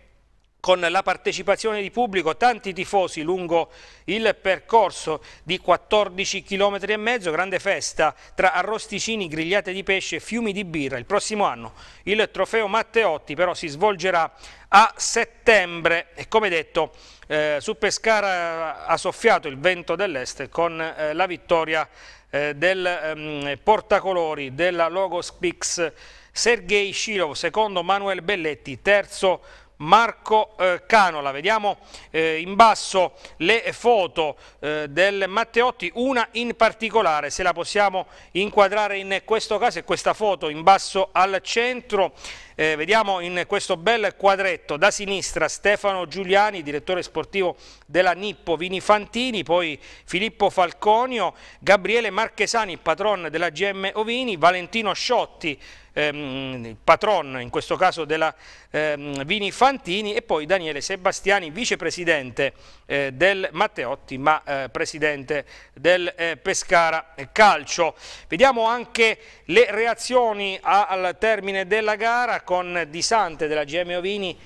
Speaker 1: con la partecipazione di pubblico, tanti tifosi lungo il percorso di 14 km e mezzo, grande festa tra arrosticini, grigliate di pesce e fiumi di birra. Il prossimo anno il trofeo Matteotti però si svolgerà a settembre e come detto eh, su Pescara ha soffiato il vento dell'est con eh, la vittoria eh, del ehm, portacolori della Logos Pix Sergei Scilov, secondo Manuel Belletti, terzo Marco eh, Canola. Vediamo eh, in basso le foto eh, del Matteotti, una in particolare, se la possiamo inquadrare in questo caso, è questa foto in basso al centro. Eh, vediamo in questo bel quadretto da sinistra Stefano Giuliani, direttore sportivo della Nippo Vini Fantini, poi Filippo Falconio, Gabriele Marchesani, patron della GM Ovini, Valentino Sciotti, ehm, patron in questo caso della ehm, Vini Fantini e poi Daniele Sebastiani, vicepresidente eh, del Matteotti ma eh, presidente del eh, Pescara Calcio. Vediamo anche le reazioni a, al termine della gara con Di Sante della GM Ovini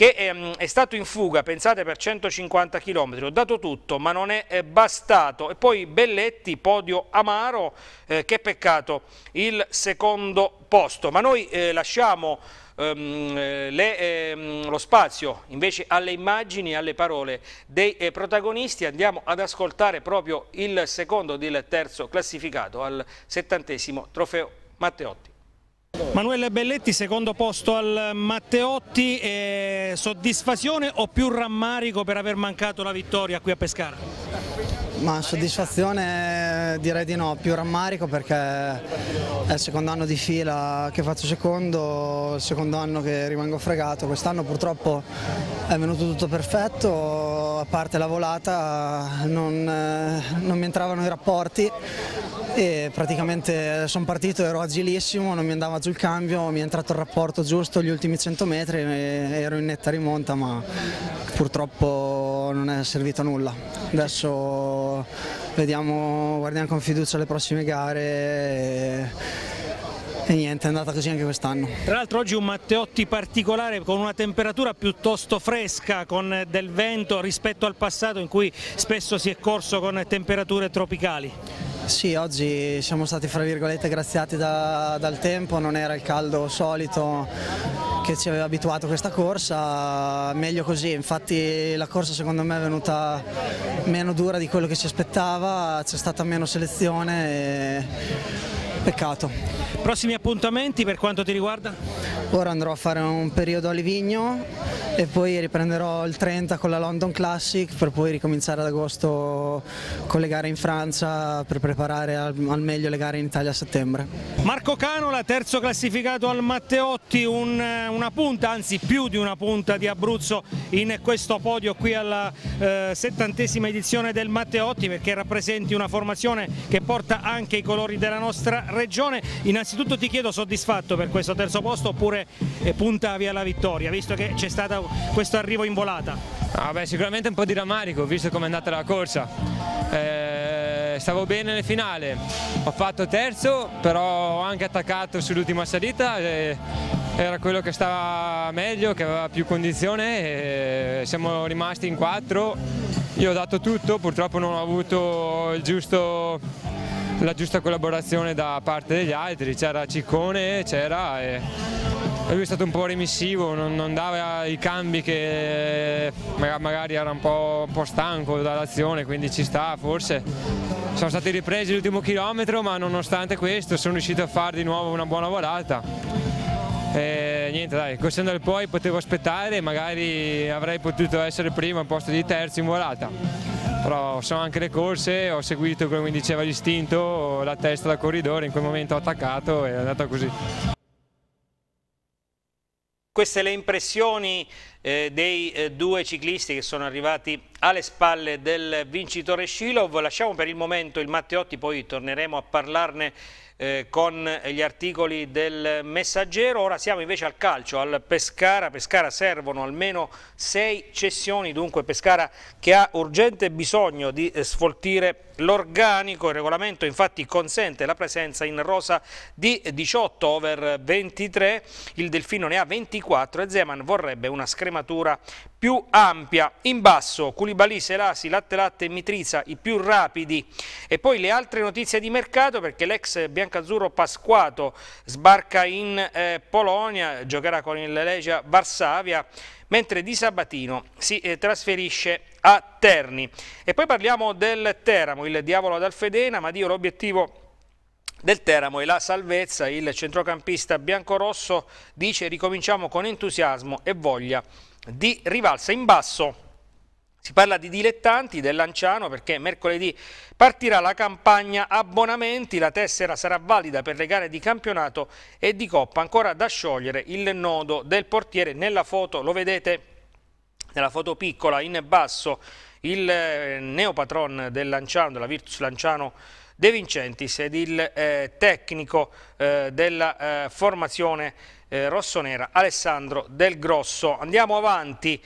Speaker 1: che è, ehm, è stato in fuga, pensate, per 150 km, ho dato tutto ma non è bastato e poi Belletti, podio amaro, eh, che peccato, il secondo posto, ma noi eh, lasciamo ehm, eh, le, eh, lo spazio invece alle immagini, alle parole dei eh, protagonisti. Andiamo ad ascoltare proprio il secondo del terzo classificato al settantesimo trofeo Matteotti. Manuele Belletti, secondo posto al Matteotti, eh, soddisfazione o più rammarico per aver mancato la vittoria qui a Pescara?
Speaker 2: Ma soddisfazione direi di no, più rammarico perché è il secondo anno di fila che faccio secondo, il secondo anno che rimango fregato, quest'anno purtroppo è venuto tutto perfetto, a parte la volata non, eh, non mi entravano i rapporti e praticamente sono partito, ero agilissimo, non mi andava giù il cambio, mi è entrato il rapporto giusto gli ultimi 100 metri, e ero in netta rimonta ma purtroppo non è servito a nulla. Adesso vediamo, guardiamo con fiducia le prossime gare. E e niente, è andata così anche quest'anno. Tra l'altro oggi un Matteotti
Speaker 1: particolare con una temperatura piuttosto fresca, con del vento rispetto al passato in cui spesso si è corso con temperature tropicali.
Speaker 2: Sì, oggi siamo stati fra virgolette graziati da, dal tempo, non era il caldo solito che ci aveva abituato questa corsa, meglio così, infatti la corsa secondo me è venuta meno dura di quello che ci aspettava, c'è stata meno selezione e peccato. Prossimi appuntamenti per quanto ti riguarda? Ora andrò a fare un periodo a Livigno e poi riprenderò il 30 con la London Classic per poi ricominciare ad agosto con le gare in Francia per preparare al, al meglio le gare in Italia a settembre.
Speaker 1: Marco Canola, terzo classificato al Matteotti, un, eh, una punta, anzi più di una punta di Abruzzo in questo podio qui alla eh, settantesima edizione del Matteotti perché rappresenti una formazione che porta anche i colori della nostra regione. Innanzitutto ti chiedo soddisfatto per questo terzo posto oppure eh, puntavi alla vittoria, visto che c'è stata questo arrivo in volata? Ah beh, sicuramente un po' di rammarico, visto come è andata la corsa. Eh, stavo bene nel finale, ho fatto terzo, però ho anche attaccato sull'ultima salita. E eh, era quello che stava meglio, che aveva più condizione, E siamo rimasti in quattro, io ho dato tutto, purtroppo non ho avuto giusto, la giusta collaborazione da parte degli altri, c'era Ciccone, c'era lui è stato un po' remissivo, non, non dava i cambi che eh, magari era un po', un po stanco dall'azione, quindi ci sta forse. Sono stati ripresi l'ultimo chilometro, ma nonostante questo sono riuscito a fare di nuovo una buona volata. E niente dai, cosendo il poi potevo aspettare, magari avrei potuto essere primo al posto di terzo in volata. Però sono anche le corse, ho seguito come mi diceva l'istinto, la testa da corridore, in quel momento ho attaccato e è andata così queste le impressioni eh, dei eh, due ciclisti che sono arrivati alle spalle del vincitore Shilov. Lasciamo per il momento il Matteotti, poi torneremo a parlarne eh, con gli articoli del Messaggero. Ora siamo invece al calcio, al Pescara. Pescara servono almeno sei cessioni, dunque Pescara che ha urgente bisogno di eh, sfoltire l'organico. Il regolamento infatti consente la presenza in rosa di 18 over 23, il Delfino ne ha 24 e Zeman vorrebbe una scrematura scrematura più ampia. In basso Culibali, Selasi, Latte Latte e Mitriza i più rapidi e poi le altre notizie di mercato perché l'ex biancazzurro Pasquato sbarca in eh, Polonia, giocherà con il Legia Varsavia mentre Di Sabatino si eh, trasferisce a Terni. E poi parliamo del Teramo, il diavolo ad Alfedena, ma Dio l'obiettivo del Teramo e la salvezza. Il centrocampista biancorosso dice ricominciamo con entusiasmo e voglia di rivalsa in basso. Si parla di dilettanti del Lanciano perché mercoledì partirà la campagna abbonamenti, la tessera sarà valida per le gare di campionato e di coppa, ancora da sciogliere il nodo del portiere nella foto, lo vedete nella foto piccola in basso il eh, neopatron del Lanciano, della Virtus Lanciano De Vincentis ed il eh, tecnico eh, della eh, formazione eh, rossonera Alessandro Del Grosso. Andiamo avanti.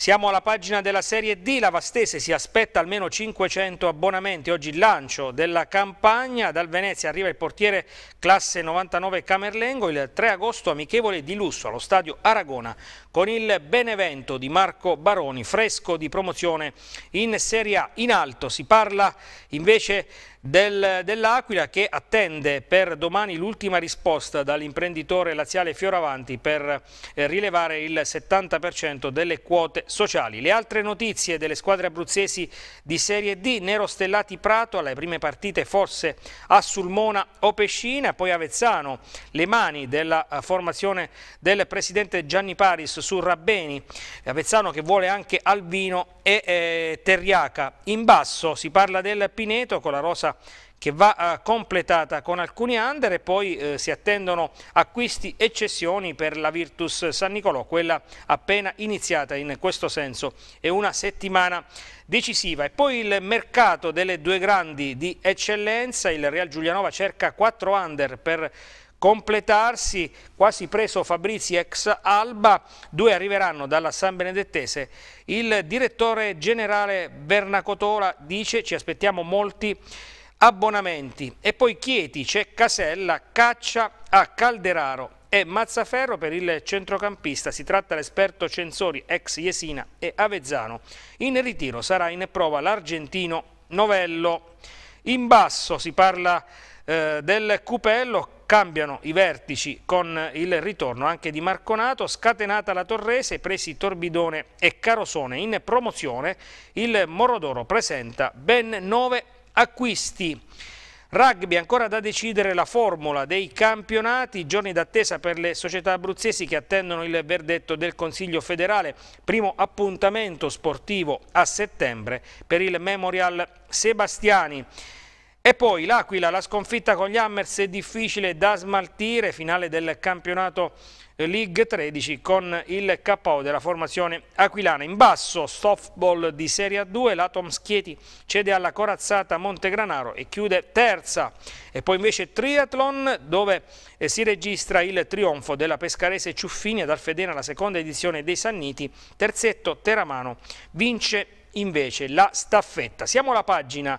Speaker 1: Siamo alla pagina della Serie D, la Vastese si aspetta almeno 500 abbonamenti, oggi il lancio della campagna, dal Venezia arriva il portiere classe 99 Camerlengo, il 3 agosto amichevole di lusso allo stadio Aragona con il Benevento di Marco Baroni, fresco di promozione in Serie A. In alto si parla invece del, dell'Aquila che attende per domani l'ultima risposta dall'imprenditore laziale Fioravanti per eh, rilevare il 70% delle quote sociali. Le altre notizie delle squadre abruzzesi di Serie D, Nero Stellati Prato alle prime partite forse a Sulmona o Pescina, poi Avezzano, le mani della eh, formazione del presidente Gianni Paris su Rabbeni, Avezzano che vuole anche Albino e eh, Terriaca. In basso si parla del Pineto con la rosa che va eh, completata con alcuni under e poi eh, si attendono acquisti e cessioni per la Virtus San Nicolò, quella appena iniziata in questo senso è una settimana decisiva. E poi il mercato delle due grandi di eccellenza, il Real Giulianova cerca quattro under per completarsi, quasi preso Fabrizi ex Alba, due arriveranno dalla San Benedettese. Il direttore generale Bernacotola dice ci aspettiamo molti abbonamenti e poi Chieti c'è Casella, caccia a Calderaro e Mazzaferro per il centrocampista, si tratta l'esperto Censori ex Jesina e Avezzano. In ritiro sarà in prova l'argentino Novello. In basso si parla di eh, del Cupello, cambiano i vertici con il ritorno anche di Marconato, scatenata la Torrese, presi Torbidone e Carosone in promozione, il Morodoro presenta ben nove acquisti. Rugby ancora da decidere la formula dei campionati, giorni d'attesa per le società abruzzesi che attendono il verdetto del Consiglio federale, primo appuntamento sportivo a settembre per il Memorial Sebastiani. E poi l'Aquila, la sconfitta con gli Hammers è difficile da smaltire, finale del campionato eh, League 13 con il KO della formazione aquilana. In basso softball di Serie A2, l'Atom Schieti cede alla corazzata Montegranaro e chiude terza. E poi invece triathlon dove eh, si registra il trionfo della pescarese Ciuffini ad Alfedena la seconda edizione dei Sanniti, terzetto Teramano vince invece la staffetta. Siamo alla pagina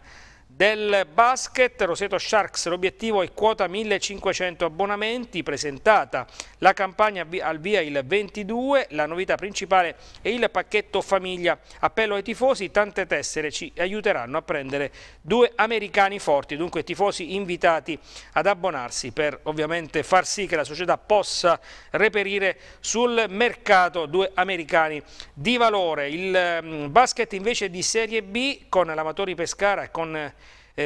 Speaker 1: del basket Roseto Sharks l'obiettivo è quota 1500 abbonamenti presentata la campagna al via il 22 la novità principale è il pacchetto famiglia appello ai tifosi tante tessere ci aiuteranno a prendere due americani forti dunque tifosi invitati ad abbonarsi per ovviamente far sì che la società possa reperire sul mercato due americani di valore il mm, basket invece di serie B con l'amatori Pescara e con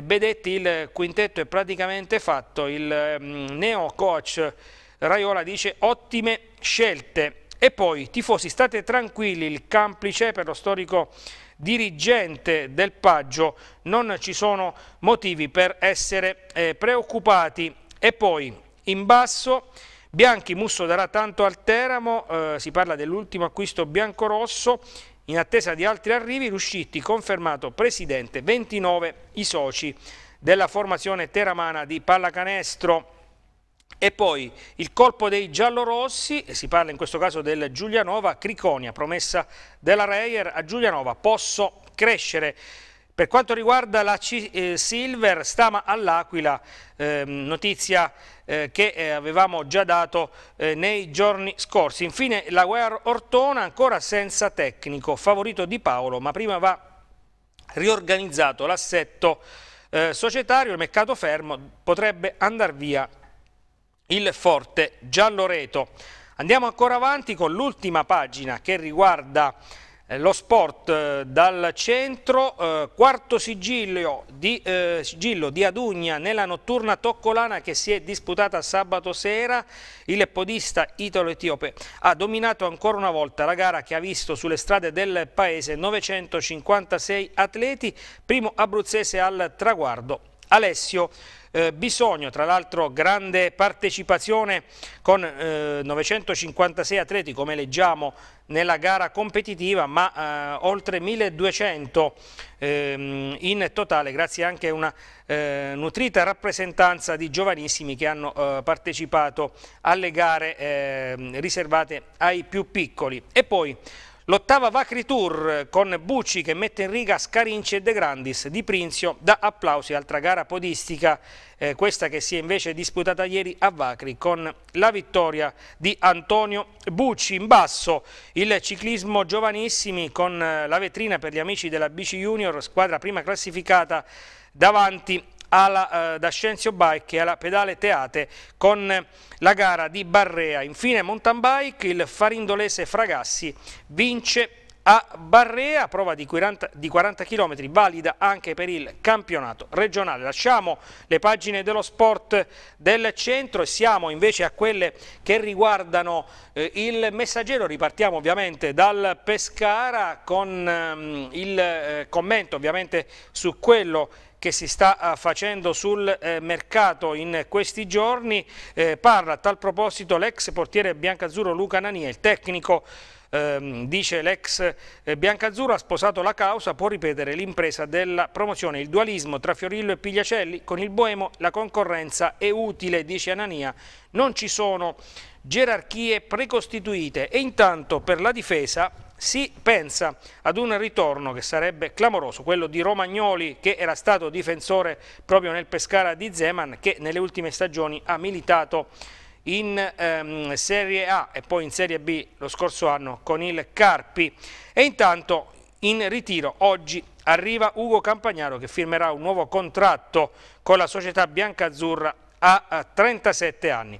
Speaker 1: Bedetti il quintetto è praticamente fatto, il mm, neo coach Raiola dice ottime scelte e poi tifosi state tranquilli, il complice per lo storico dirigente del Paggio non ci sono motivi per essere eh, preoccupati e poi in basso Bianchi Musso darà tanto al Teramo, eh, si parla dell'ultimo acquisto bianco-rosso, in attesa di altri arrivi, Ruscitti, confermato presidente, 29 i soci della formazione teramana di pallacanestro. E poi il colpo dei giallorossi, e si parla in questo caso del Giulianova, Criconia, promessa della Reier, a Giulianova, posso crescere. Per quanto riguarda la C eh, Silver, stama all'Aquila, eh, notizia eh, che eh, avevamo già dato eh, nei giorni scorsi. Infine la Guerra Ortona ancora senza tecnico, favorito di Paolo, ma prima va riorganizzato l'assetto societario, il mercato fermo, potrebbe andare via il forte Gialloreto. Andiamo ancora avanti con l'ultima pagina che riguarda eh, lo sport eh, dal centro, eh, quarto sigillo di, eh, sigillo di, Adugna nella notturna toccolana che si è disputata sabato sera, il podista italo-etiope ha dominato ancora una volta la gara che ha visto sulle strade del paese 956 atleti, primo abruzzese al traguardo Alessio eh, bisogno, tra l'altro grande partecipazione con eh, 956 atleti come leggiamo nella gara competitiva ma eh, oltre 1200 ehm, in totale grazie anche a una eh, nutrita rappresentanza di giovanissimi che hanno eh, partecipato alle gare ehm, riservate ai più piccoli e poi L'ottava Vacri Tour con Bucci che mette in riga Scarinci e De Grandis di Prinzio da applausi, altra gara podistica, eh, questa che si è invece disputata ieri a Vacri con la vittoria di Antonio Bucci. In basso il ciclismo giovanissimi con eh, la vetrina per gli amici della BC Junior, squadra prima classificata davanti alla, eh, da Bike e alla Pedale Teate con la gara di Barrea. Infine mountain bike, il farindolese Fragassi vince a Barrea, prova di 40, di 40, km valida anche per il campionato regionale. Lasciamo le pagine dello sport del centro e siamo invece a quelle che riguardano eh, il messaggero. Ripartiamo ovviamente dal Pescara con ehm, il eh, commento ovviamente su quello che che si sta eh, facendo sul eh, mercato in questi giorni. Eh, parla a tal proposito l'ex portiere biancazzurro Luca Nania, il tecnico ehm, dice l'ex Biancazzurro, ha sposato la causa, può ripetere l'impresa della promozione, il dualismo tra Fiorillo e Pigliacelli, con il Boemo la concorrenza è utile, dice Anania, non ci sono gerarchie precostituite e intanto per la difesa si pensa ad un ritorno che sarebbe clamoroso, quello di Romagnoli che era stato difensore proprio nel Pescara di Zeman che nelle ultime stagioni ha militato in ehm, Serie A e poi in Serie B lo scorso anno con il Carpi e intanto in ritiro oggi arriva Ugo Campagnaro che firmerà un nuovo contratto con la società biancazzurra a 37 anni.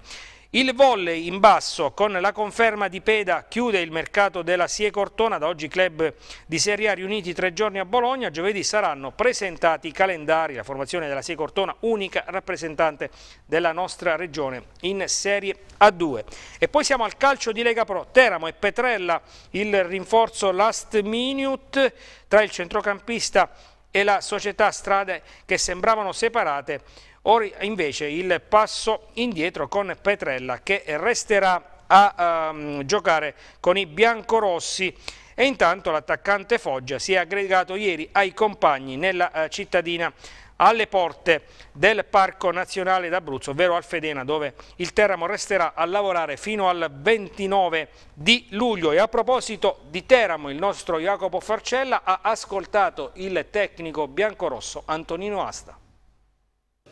Speaker 1: Il volley in basso con la conferma di Peda chiude il mercato della Sie Cortona, da oggi club di Serie A riuniti tre giorni a Bologna, giovedì saranno presentati i calendari, la formazione della Sie Cortona unica rappresentante della nostra regione in Serie A2. E poi siamo al calcio di Lega Pro, Teramo e Petrella, il rinforzo last minute tra il centrocampista e la società strade che sembravano separate Ora invece il passo indietro con Petrella che resterà a um, giocare con i biancorossi e intanto l'attaccante Foggia si è aggregato ieri ai compagni nella uh, cittadina alle porte del Parco Nazionale d'Abruzzo, ovvero Alfedena, dove il Teramo resterà a lavorare fino al 29 di luglio. E a proposito di Teramo, il nostro Jacopo Farcella ha ascoltato il tecnico biancorosso Antonino Asta.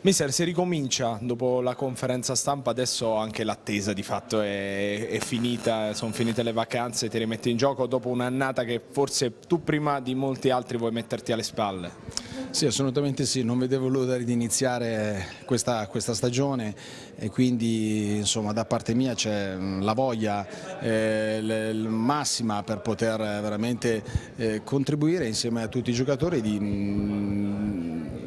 Speaker 3: Mister, si ricomincia dopo la conferenza stampa, adesso anche l'attesa di fatto è, è finita, sono finite le vacanze, ti rimetti in gioco dopo un'annata che forse tu prima di molti altri vuoi metterti alle spalle. Sì, assolutamente sì, non vedevo l'ora di iniziare questa, questa, stagione e quindi insomma, da parte mia c'è mm, la voglia eh, massima per poter veramente eh, contribuire insieme a tutti i giocatori di, mh, mm,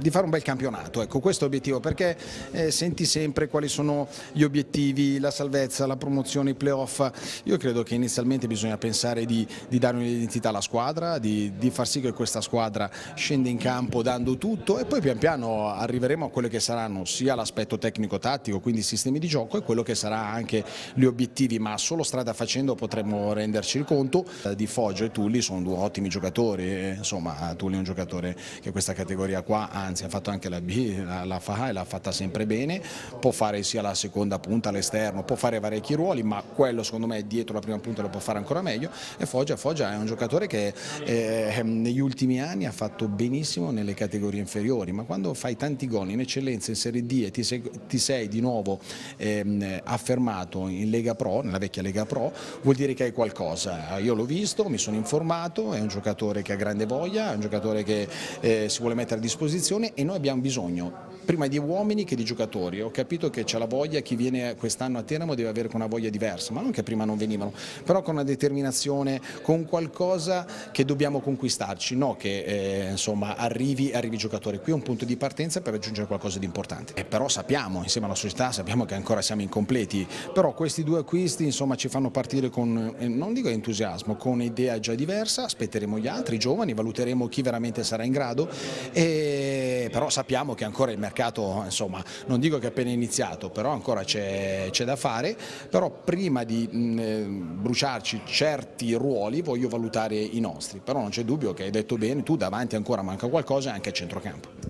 Speaker 3: di fare un bel campionato, ecco, questo è l'obiettivo, perché eh, senti sempre quali sono gli obiettivi, la salvezza, la promozione, i playoff, io credo che inizialmente bisogna pensare di, di dare un'identità alla squadra, di, di, far sì che questa squadra scenda in campo dando tutto e poi pian piano arriveremo a quello che saranno sia l'aspetto tecnico-tattico, quindi sistemi di gioco e quello che sarà anche gli obiettivi, ma solo strada facendo potremmo renderci il conto eh, di Foggio e Tulli sono due ottimi giocatori, eh, insomma Tulli è un giocatore che questa categoria qua ha anzi ha fatto anche la B, la, la fa e l'ha fatta sempre bene, può fare sia la seconda punta all'esterno, può fare parecchi ruoli, ma quello secondo me dietro la prima punta lo può fare ancora meglio e Foggia, Foggia è un giocatore che eh, ehm, negli ultimi anni ha fatto benissimo nelle categorie inferiori, ma quando fai tanti gol in eccellenza in Serie D e ti sei, ti sei di nuovo eh, affermato in Lega Pro, nella vecchia Lega Pro, vuol dire che hai qualcosa. Io l'ho visto, mi sono informato, è un giocatore che ha grande voglia, è un giocatore che eh, si vuole mettere a disposizione e noi abbiamo bisogno prima di uomini che di giocatori. Ho capito che c'è la voglia, chi viene quest'anno a Teramo deve avere una voglia diversa, ma non che prima non venivano, però con una determinazione, con qualcosa che dobbiamo conquistarci, no che eh, insomma arrivi, arrivi giocatore. Qui è un punto di partenza per raggiungere qualcosa di importante. E però sappiamo, insieme alla società, sappiamo che ancora siamo incompleti, però questi due acquisti insomma ci fanno partire con, eh, non dico entusiasmo, con un'idea già diversa, aspetteremo gli altri, i giovani, valuteremo chi veramente sarà in grado, e, però sappiamo che ancora il mercato mercato insomma, non dico che è appena iniziato, però ancora c'è da fare, però prima di mh, mm, eh, bruciarci certi ruoli voglio valutare i nostri, però non c'è dubbio che hai detto bene, tu davanti ancora manca qualcosa e anche a centrocampo.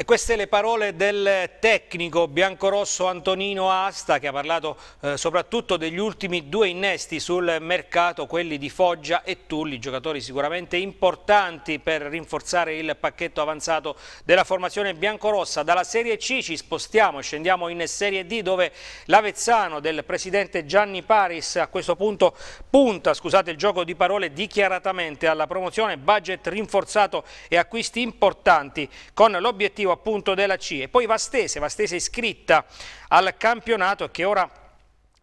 Speaker 1: E queste le parole del tecnico biancorosso Antonino Asta che ha parlato eh, soprattutto degli ultimi due innesti sul mercato, quelli di Foggia e Tulli, giocatori sicuramente importanti per rinforzare il pacchetto avanzato della formazione biancorossa. Dalla Serie C ci spostiamo, scendiamo in Serie D dove l'Avezzano del presidente Gianni Paris a questo punto punta, scusate il gioco di parole, dichiaratamente alla promozione, budget rinforzato e acquisti importanti con l'obiettivo obiettivo appunto della CIE. Poi Vastese, Vastese iscritta al campionato che ora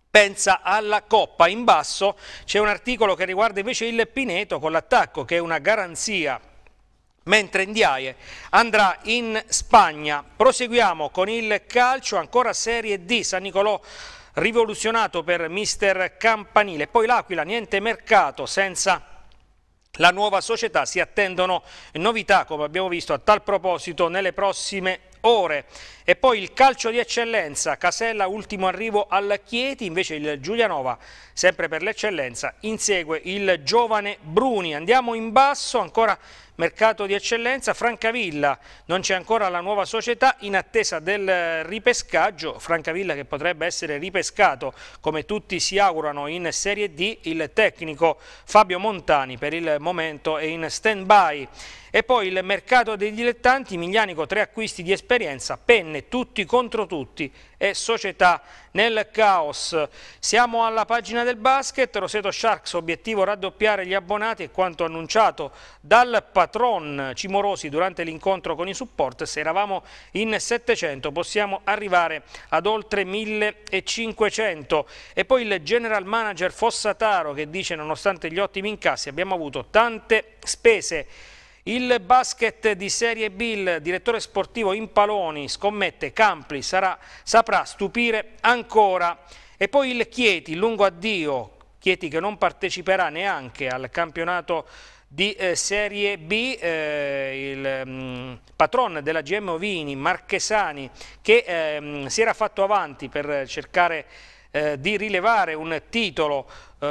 Speaker 1: pensa alla Coppa. In basso c'è un articolo che riguarda invece il Pineto con l'attacco che è una garanzia mentre Ndiaye andrà in Spagna. Proseguiamo con il calcio, ancora Serie D, San Nicolò rivoluzionato per mister Campanile, poi l'Aquila, niente mercato senza la nuova società. Si attendono novità, come abbiamo visto a tal proposito, nelle prossime ore. E poi il calcio di eccellenza, Casella ultimo arrivo al Chieti, invece il Giulianova, sempre per l'eccellenza, insegue il giovane Bruni. Andiamo in basso, ancora mercato di eccellenza, Francavilla non c'è ancora la nuova società in attesa del ripescaggio, Francavilla che potrebbe essere ripescato come tutti si augurano in Serie D, il tecnico Fabio Montani per il momento è in stand by. E poi il mercato dei dilettanti, Miglianico tre acquisti di esperienza, penne tutti contro tutti e società nel caos. Siamo alla pagina del basket, Roseto Sharks obiettivo raddoppiare gli abbonati e quanto annunciato dal patron Cimorosi durante l'incontro con i support, se eravamo in 700 possiamo arrivare ad oltre 1500 e poi il general manager Fossataro che dice nonostante gli ottimi incassi abbiamo avuto tante spese il basket di Serie B, il direttore sportivo Impaloni scommette Campli sarà, saprà stupire ancora. E poi il Chieti, lungo addio, Chieti che non parteciperà neanche al campionato di eh, Serie B, eh, il mh, mm, patron della GM Ovini, Marchesani, che eh, mh, si era fatto avanti per cercare eh, di rilevare un titolo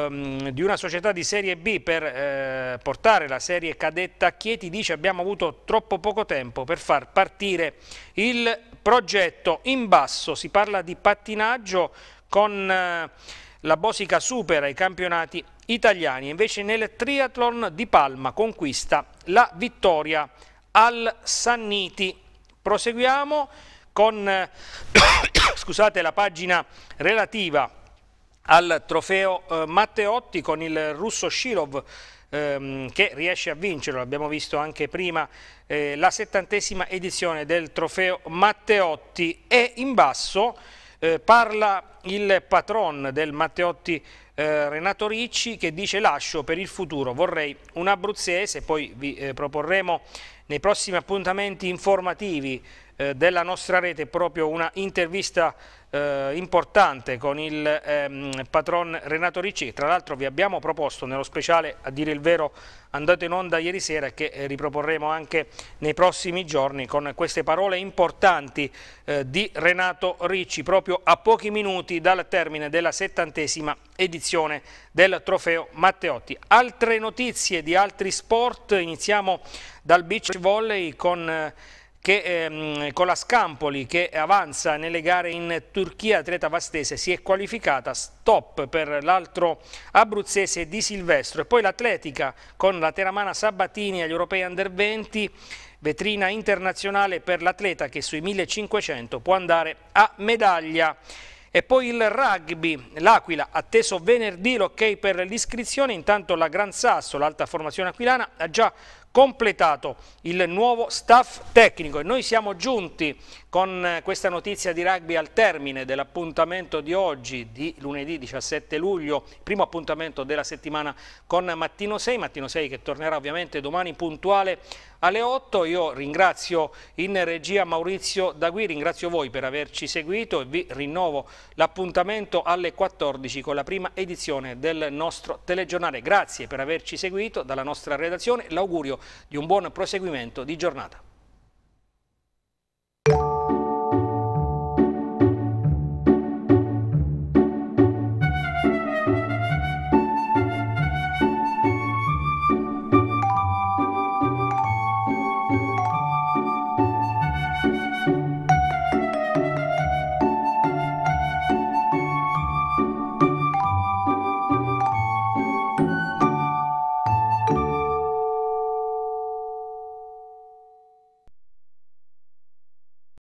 Speaker 1: um, di una società di Serie B per eh, portare la Serie Cadetta a Chieti dice abbiamo avuto troppo poco tempo per far partire il progetto. In basso si parla di pattinaggio con eh, la Bosica supera i campionati italiani, invece nel triathlon di Palma conquista la vittoria al Sanniti. Proseguiamo con scusate, la pagina relativa a al trofeo eh, Matteotti con il russo Shirov ehm, che riesce a vincerlo, l'abbiamo visto anche prima, eh, la settantesima edizione del trofeo Matteotti e in basso eh, parla il patron del Matteotti eh, Renato Ricci che dice lascio per il futuro, vorrei un abruzzese, poi vi eh, proporremo nei prossimi appuntamenti informativi eh, della nostra rete proprio una intervista eh, importante con il ehm, patron Renato Ricci, tra l'altro vi abbiamo proposto nello speciale, a dire il vero, andato in onda ieri sera che eh, riproporremo anche nei prossimi giorni con queste parole importanti eh, di Renato Ricci proprio a pochi minuti dal termine della settantesima edizione del trofeo Matteotti. Altre notizie di altri sport, iniziamo dal beach volley con... Eh, che, ehm, con la Scampoli che avanza nelle gare in Turchia, atleta vastese si è qualificata, stop per l'altro abruzzese Di Silvestro e poi l'atletica con la teramana Sabatini agli europei under 20, vetrina internazionale per l'atleta che sui 1500 può andare a medaglia. E poi il rugby, l'Aquila, atteso venerdì l'ok per l'iscrizione, intanto la Gran Sasso, l'alta formazione aquilana, ha già completato il nuovo staff tecnico e noi siamo giunti con eh, questa notizia di rugby al termine dell'appuntamento di oggi, di lunedì 17 luglio, primo appuntamento della settimana con Mattino 6, Mattino 6 che tornerà ovviamente domani puntuale alle 8. Io ringrazio in regia Maurizio Dagui, ringrazio voi per averci seguito e vi rinnovo l'appuntamento alle 14 con la prima edizione del nostro telegiornale. Grazie per averci seguito dalla nostra redazione, l'augurio di un buon proseguimento di giornata.